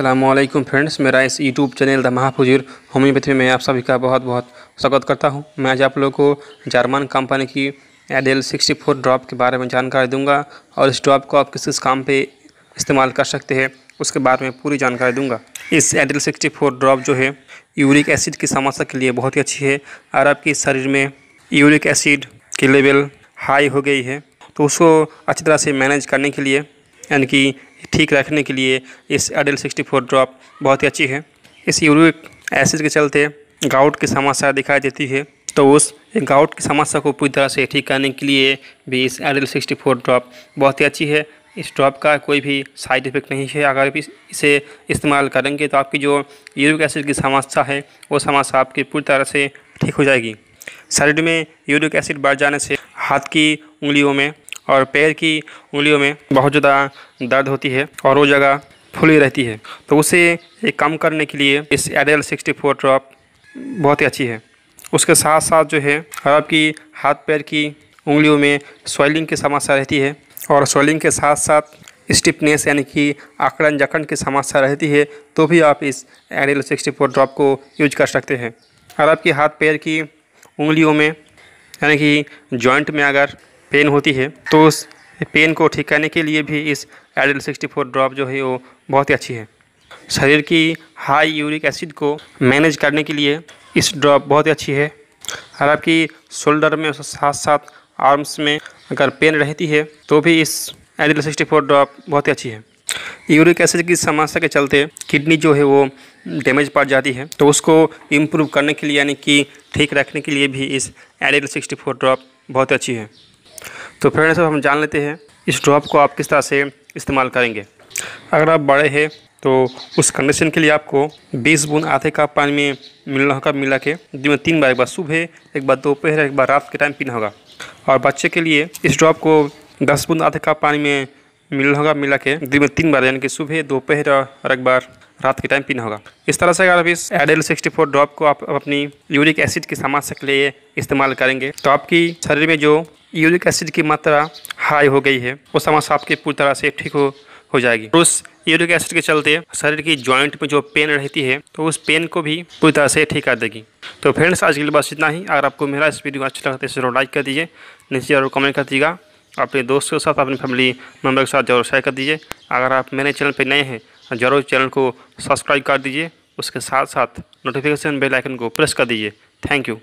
अल्लाम फ्रेंड्स मेरा इस यूट्यूब चैनल द महाफुजीर होम्योपैथी में आप सभी का बहुत बहुत स्वागत करता हूँ मैं आज आप लोगों को जर्मन कंपनी की एडेल 64 ड्रॉप के बारे में जानकारी दूंगा और इस ड्रॉप को आप किस किस काम पे इस्तेमाल कर सकते हैं उसके बारे में पूरी जानकारी दूंगा इस एडेल 64 ड्रॉप जो है यूरिक एसिड की समस्या के लिए बहुत ही अच्छी है और आपके शरीर में यूरिक एसिड की लेवल हाई हो गई है तो उसको अच्छी तरह से मैनेज करने के लिए यानी कि ठीक रखने के लिए इस अडल सिक्सटी फोर ड्रॉप बहुत ही अच्छी है इस यूरिक एसिड के चलते गाउट की समस्या दिखाई देती है तो उस गाउट की समस्या को पूरी तरह से ठीक करने के लिए भी इस एडल सिक्सटी फोर ड्रॉप बहुत ही अच्छी है इस ड्रॉप का कोई भी साइड इफेक्ट नहीं है अगर आप इसे इस्तेमाल करेंगे तो आपकी जो यूरिक एसिड की समस्या है वो समस्या आपकी पूरी तरह से ठीक हो जाएगी शरीर में यूरिक एसिड बढ़ जाने से हाथ की उंगलियों में और पैर की उंगलियों में बहुत ज़्यादा दर्द होती है और वो जगह फुली रहती है तो उसे कम करने के लिए इस एडल सिक्सटी फोर ड्रॉप बहुत ही अच्छी है उसके साथ साथ जो है आपकी हाथ पैर की उंगलियों में स्वेलिंग की समस्या रहती है और स्वेलिंग के साथ साथ स्टिफनेस यानी कि आकड़न जकड़न की समस्या रहती है तो भी आप इस एडल सिक्सटी फोर ड्रॉप को यूज कर सकते हैं और आपकी हाथ पैर की उंगलियों में यानी कि जॉइंट में अगर पेन होती है तो उस पेन को ठीक करने के लिए भी इस एडल सिक्सटी फोर ड्रॉप जो है वो बहुत ही अच्छी है शरीर की हाई यूरिक एसिड को मैनेज करने के लिए इस ड्रॉप बहुत ही अच्छी है और आपकी शोल्डर में साथ साथ आर्म्स में अगर पेन रहती है तो भी इस एडल सिक्सटी फोर ड्रॉप बहुत ही अच्छी है यूरिक एसिड की समस्या के चलते किडनी जो है वो डैमेज पड़ जाती है तो उसको इम्प्रूव करने के लिए यानी कि ठीक रखने के लिए भी इस एडल सिक्सटी फोर ड्रॉप बहुत अच्छी है तो फ्रेंड्स अब हम जान लेते हैं इस ड्रॉप को आप किस तरह से इस्तेमाल करेंगे अगर आप बड़े हैं तो उस कंडीशन के लिए आपको 20 बूंद आधे कप पानी में मिलना होगा मिला के दिन में तीन बार एक बार सुबह एक बार दोपहर एक बार रात के टाइम पीना होगा और बच्चे के लिए इस ड्रॉप को 10 बूंद आधे कप पानी में मिलना होगा मिला के दिन में तीन बार यानी कि सुबह दोपहर और एक बार रात के टाइम पीना होगा इस तरह से अगर आप इस एडेल 64 ड्रॉप को आप अपनी यूरिक एसिड की समाज के लिए इस्तेमाल करेंगे तो आपकी शरीर में जो यूरिक एसिड की मात्रा हाई हो गई है वो समस्या आपकी पूरी तरह से ठीक हो हो जाएगी उस यूरिक एसिड के चलते शरीर की जॉइंट में जो पेन रहती है तो उस पेन को भी पूरी तरह से ठीक कर देगी तो फ्रेंड्स आज के लिए बस इतना ही अगर आपको मेरा इस वीडियो अच्छा लगता है तो इसे लाइक कर दीजिए नीचे और कमेंट कर दीजिएगा अपने दोस्त के साथ अपनी फैमिली मेम्बर के साथ जरूर शेयर कर दीजिए अगर आप मेरे चैनल पर नए हैं ज़रूर चैनल को सब्सक्राइब कर दीजिए उसके साथ साथ नोटिफिकेशन बेल आइकन को प्रेस कर दीजिए थैंक यू